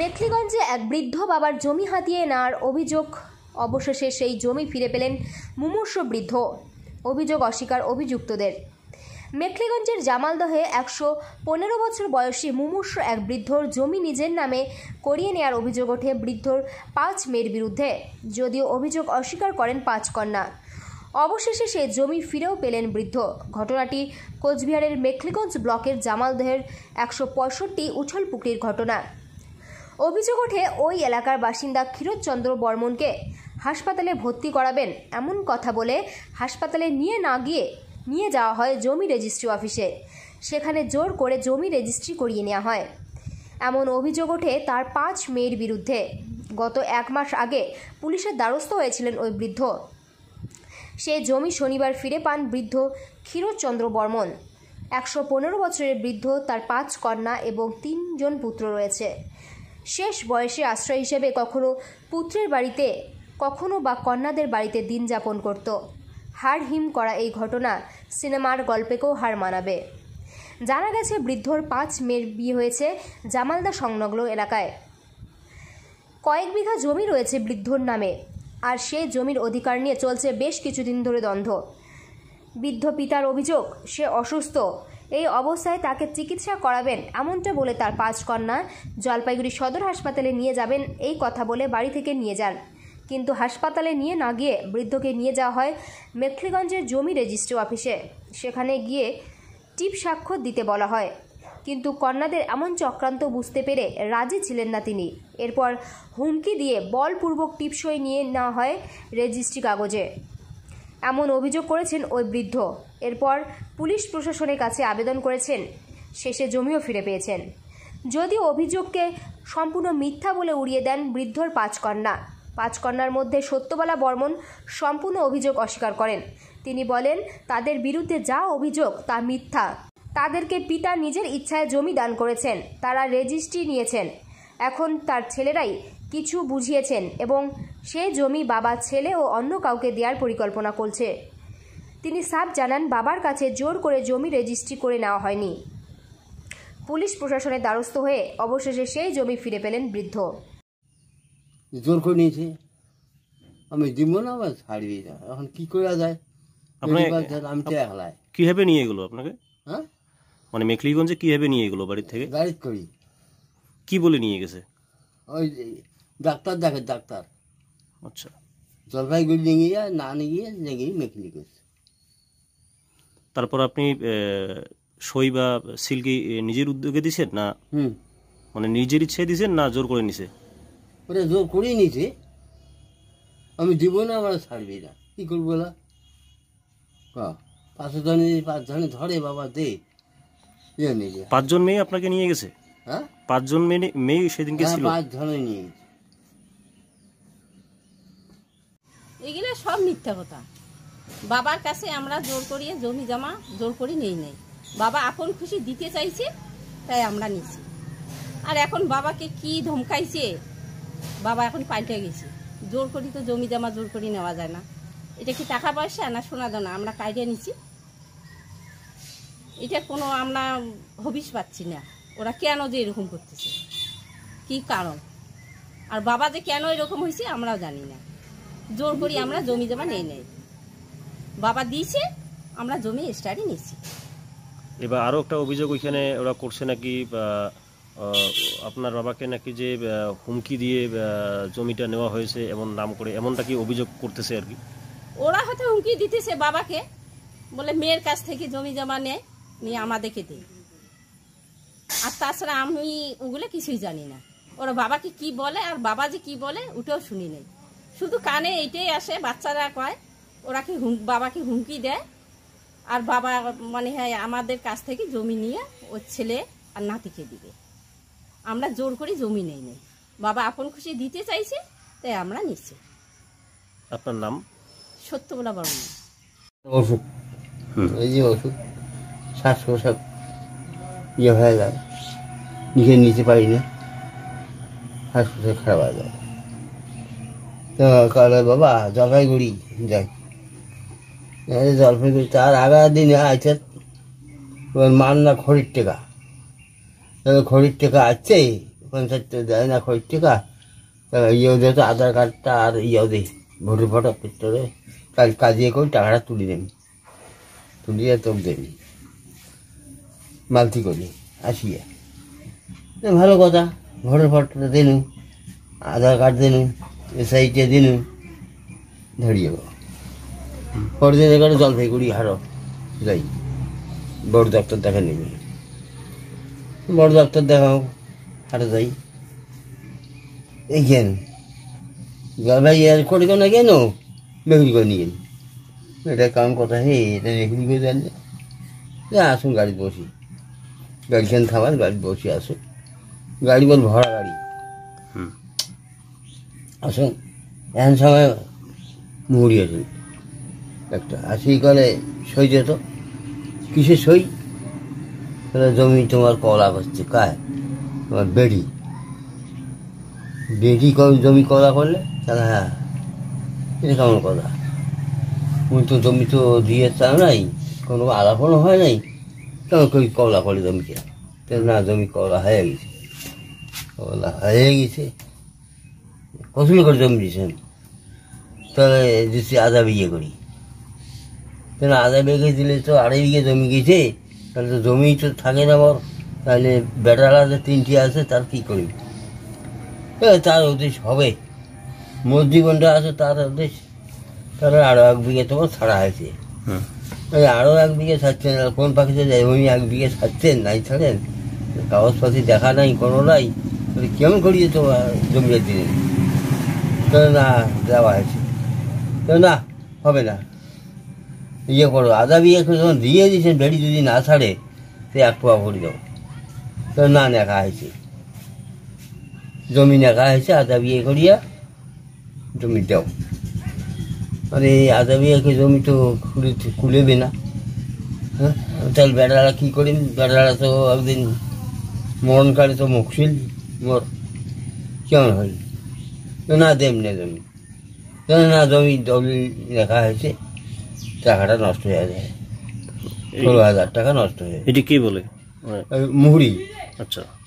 মেখলিগঞ্জে এক বৃদ্ধ বাবার জমি হাতিয়ে নেওয়ার অভিযোগ অবশেষে সেই জমি ফিরে পেলেন মুমূর্ষ বৃদ্ধ অভিযোগ অস্বীকার অভিযুক্তদের মেখলিগঞ্জের জামালদহে একশো পনেরো বছর বয়সী মুমূর্ষ এক বৃদ্ধর জমি নিজের নামে করিয়ে নেয়ার অভিযোগ ওঠে বৃদ্ধর পাঁচ মেয়ের বিরুদ্ধে যদিও অভিযোগ অস্বীকার করেন পাঁচ কন্যা অবশেষে সে জমি ফিরেও পেলেন বৃদ্ধ ঘটনাটি কোচবিহারের মেখলিগঞ্জ ব্লকের জামালদহের একশো পঁয়ষট্টি উছল উছলপুকুরির ঘটনা অভিযোগ ওঠে ওই এলাকার বাসিন্দা ক্ষীরোদচন্দ্র বর্মনকে হাসপাতালে ভর্তি করাবেন এমন কথা বলে হাসপাতালে নিয়ে না গিয়ে নিয়ে যাওয়া হয় জমি রেজিস্ট্রি অফিসে সেখানে জোর করে জমি রেজিস্ট্রি করিয়ে নেওয়া হয় এমন অভিযোগ ওঠে তার পাঁচ মেয়ের বিরুদ্ধে গত এক মাস আগে পুলিশের দ্বারস্থ হয়েছিলেন ওই বৃদ্ধ সে জমি শনিবার ফিরে পান বৃদ্ধ ক্ষীরচন্দ্র বর্মন একশো পনেরো বছরের বৃদ্ধ তার পাঁচ কন্যা এবং তিনজন পুত্র রয়েছে শেষ বয়সে আশ্রয় হিসেবে কখনো পুত্রের বাড়িতে কখনো বা কন্যাদের বাড়িতে দিন যাপন করত হাড় হিম করা এই ঘটনা সিনেমার গল্পেকেও হার মানাবে জানা গেছে বৃদ্ধর পাঁচ মেয়ের বিয়ে হয়েছে জামালদা সংলগ্ন এলাকায় কয়েক বিঘা জমি রয়েছে বৃদ্ধর নামে আর সেই জমির অধিকার নিয়ে চলছে বেশ কিছুদিন ধরে দ্বন্দ্ব বৃদ্ধ পিতার অভিযোগ সে অসুস্থ এই অবস্থায় তাকে চিকিৎসা করাবেন এমনটা বলে তার পাঁচ কন্যা জলপাইগুড়ি সদর হাসপাতালে নিয়ে যাবেন এই কথা বলে বাড়ি থেকে নিয়ে যান কিন্তু হাসপাতালে নিয়ে না গিয়ে বৃদ্ধকে নিয়ে যাওয়া হয় মেখলিগঞ্জের জমি রেজিস্ট্রি অফিসে সেখানে গিয়ে টিপ স্বাক্ষর দিতে বলা হয় কিন্তু কন্যাদের এমন চক্রান্ত বুঝতে পেরে রাজি ছিলেন না তিনি এরপর হুমকি দিয়ে বলপূর্বক টিপসই নিয়ে নেওয়া হয় রেজিস্ট্রি কাগজে এমন অভিযোগ করেছেন ওই বৃদ্ধ এরপর পুলিশ প্রশাসনের কাছে আবেদন করেছেন শেষে জমিও ফিরে পেয়েছেন যদিও অভিযোগকে সম্পূর্ণ মিথ্যা বলে উড়িয়ে দেন বৃদ্ধর পাঁচ কন্যা পাঁচ কন্যার মধ্যে সত্যবালা বর্মন সম্পূর্ণ অভিযোগ অস্বীকার করেন তিনি বলেন তাদের বিরুদ্ধে যা অভিযোগ তা মিথ্যা তাদেরকে পিতা নিজের ইচ্ছায় জমি দান করেছেন তারা রেজিস্ট্রি নিয়েছেন এখন তার ছেলেরাই কিছু বুঝিয়েছেন এবং সে জমি বাবার ছেলে ও অন্য কাউকে দেওয়ার পরিকল্পনা করছে তিনি সাপ জানান বাবার কাছে জোর করে জমি রেজিস্ট্রি করে নেওয়া হয়নি পুলিশ প্রশাসনের দ্বারস্থ হয়ে অবশেষে সেই জমি ফিরে পেলেন বৃদ্ধ জোর করে নিয়েছে আমি দিব না বা ছাড়বি না এখন কি করা যায় আমি তো একলাই কীভাবে নিয়ে গেলো আপনাকে হ্যাঁ মানে মেখলিগঞ্জে কীভাবে নিয়ে গেলো বাড়ির থেকে গাড়ি করি কি বলে নিয়ে গেছে ওই ডাক্তার দেখে ডাক্তার আচ্ছা জলপাইগুড়ি লেঙ্গিয়া না নিয়ে লেঙ্গিয়ে মেকলি করছে তারপর আপনি সই বা সিলকি নিজের উদ্যোগে দিছেন না হুম মানে নিজের ইচ্ছে দিছেন না জোর করে নিছে ওটা জোর করেই নিছে আমি দিব না আমার ছাড়বি না কি করবো না পাঁচ জন পাঁচ জন ধরে বাবা দে পাঁচজন মেয়ে আপনাকে নিয়ে গেছে হ্যাঁ পাঁচজন মেয়ে মেয়ে সেদিনকে হ্যাঁ, ছিল পাঁচ জনে নিয়ে গেছে এগুলো সব মিথ্যা কথা বাবার কাছে আমরা জোর করিয়ে জমি জামা জোর করি নেই নেই বাবা আপন খুশি দিতে চাইছে তাই আমরা নিছি আর এখন বাবাকে কি ধমকাইছে বাবা এখন পাল্টে গেছে জোর করি তো জমি জামা জোর করি নেওয়া যায় না এটা কি টাকা পয়সা না সোনা দোনা আমরা কাইডিয়া নিছি এটা কোনো আমরা হবিষ পাচ্ছি না ওরা কেন যে এরকম করতেছে কি কারণ আর বাবা যে কেন এরকম হয়েছে আমরাও জানি না জোর করি আমরা জমি জমা নেই নেই বাবা দিয়েছে আমরা জমি স্টাডি নিয়েছি এবার আরও একটা অভিযোগ ওইখানে ওরা করছে নাকি আপনার বাবাকে নাকি যে হুমকি দিয়ে জমিটা নেওয়া হয়েছে এমন নাম করে এমনটা কি অভিযোগ করতেছে আর কি ওরা হয়তো হুমকি দিতেছে বাবাকে বলে মেয়ের কাছ থেকে জমি জমা নেয় নিয়ে আমাদেরকে দিই আর তাছাড়া আমি ওগুলো কিছুই জানি না ওরা বাবাকে কি বলে আর বাবা যে কি বলে ওটাও শুনি নেই শুধু কানে এইটাই আসে বাচ্চারা কয় ওরা কি হুম বাবাকে হুমকি দেয় আর বাবা মানে হ্যাঁ আমাদের কাছ থেকে জমি নিয়ে ওর ছেলে আর নাতিকে দিবে আমরা জোর করে জমি নেই নেই বাবা আপন খুশি দিতে চাইছে তাই আমরা নিচ্ছি আপনার নাম সত্যবলা বর্মন ওষুধ এই যে ওষুধ শ্বাস প্রশ্বাস ইয়ে হয়ে যায় নিজে নিতে পারি না শ্বাস প্রশ্বাস খারাপ হয়ে যায় তো বাবা জলপাইগুড়ি যাই জলপাইগুড়ি তার আগের দিনে আছে না খড়ির টেকা খড়ির টেকা আছে পঞ্চায়েত দেয় না খড়ির টেকা ইয়েও দে তো আধার কার্ডটা আর ইয়েও দে ভোটের ফটো করে কাজ কাজিয়ে করে টাকাটা তুলি দেন তুলিয়ে তোক দেবি মালতি করি আসিয়া ভালো কথা ভোটের ফটোটা দেনু আধার কার্ড দেনু এসআইটে দিন ধরিয়ে পরদিন এখানে জলপাইগুড়ি হারো যাই বড় ডাক্তার দেখা নেবে বড় ডাক্তার দেখাও হারো যাই এই কেন জলপাই এর করে না কেন মেহুরি করে নিয়ে এটা কাম কথা হে এটা রেখে করে জানলে আসুন গাড়ি বসি গাড়ি খান থামার গাড়ি বসে আসুন গাড়ি বল ভরা গাড়ি আসুন এমন সময় মুড়িয়ে আসুন একটা সেই কলে সই যেত কিসে সই তাহলে জমি তোমার কলা বসছে কায় তোমার বেড়ি বেড়ি জমি কলা করলে তাহলে হ্যাঁ এটা কেমন কথা উনি তো জমি তো দিয়ে চাও নাই কোনো আলাপনও হয় নাই কেমন কই কলা করে জমিকে না জমি কলা হয়ে গেছে কলা হয়ে গেছে কতগুলো করে জমি দিয়েছেন তাহলে দিচ্ছি আধা বিঘে করি তাহলে আধা বিঘে দিলে তো আড়াই বিঘে জমি গেছে তাহলে তো জমি তো থাকে না আমার তাহলে বেটার আছে তিনটি আছে তার কী করি তার উদ্দেশ্য হবে মোর জীবনটা আছে তার উদ্দেশ্য তাহলে আরও এক বিঘে তোমার ছাড়া হয়েছে আরও এক বিঘে ছাড়ছেন কোন পাখিতে যাই উনি এক বিঘে ছাড়ছেন নাই ছাড়েন কাগজপাতি দেখা নাই কোনো নাই কেমন করিয়ে তো জমিয়ে দিলেন না দেওয়া হয়েছে তো না হবে না ইয়ে করো আদা বিয়ে যখন দিয়ে দিয়েছেন বেড়ি যদি না ছাড়ে সে এক পোয়া ভরে দেবো তো না নেখা হয়েছে জমি নেখা হয়েছে আদা বিয়ে করিয়া জমি দাও আর এই আদা বিয়েকে জমি তো খুলে খুলেবে না হ্যাঁ তাহলে বেড়ারা কী করেন বেড়ারা তো একদিন মরণকালে তো মুখ ছিল মোর কেমন হয় না দেমনে জমি না জমি দলিল লেখা হয়েছে টাকাটা নষ্ট হয়ে যায় ষোলো হাজার টাকা নষ্ট হয়ে এটা কি বলে মুহুরি আচ্ছা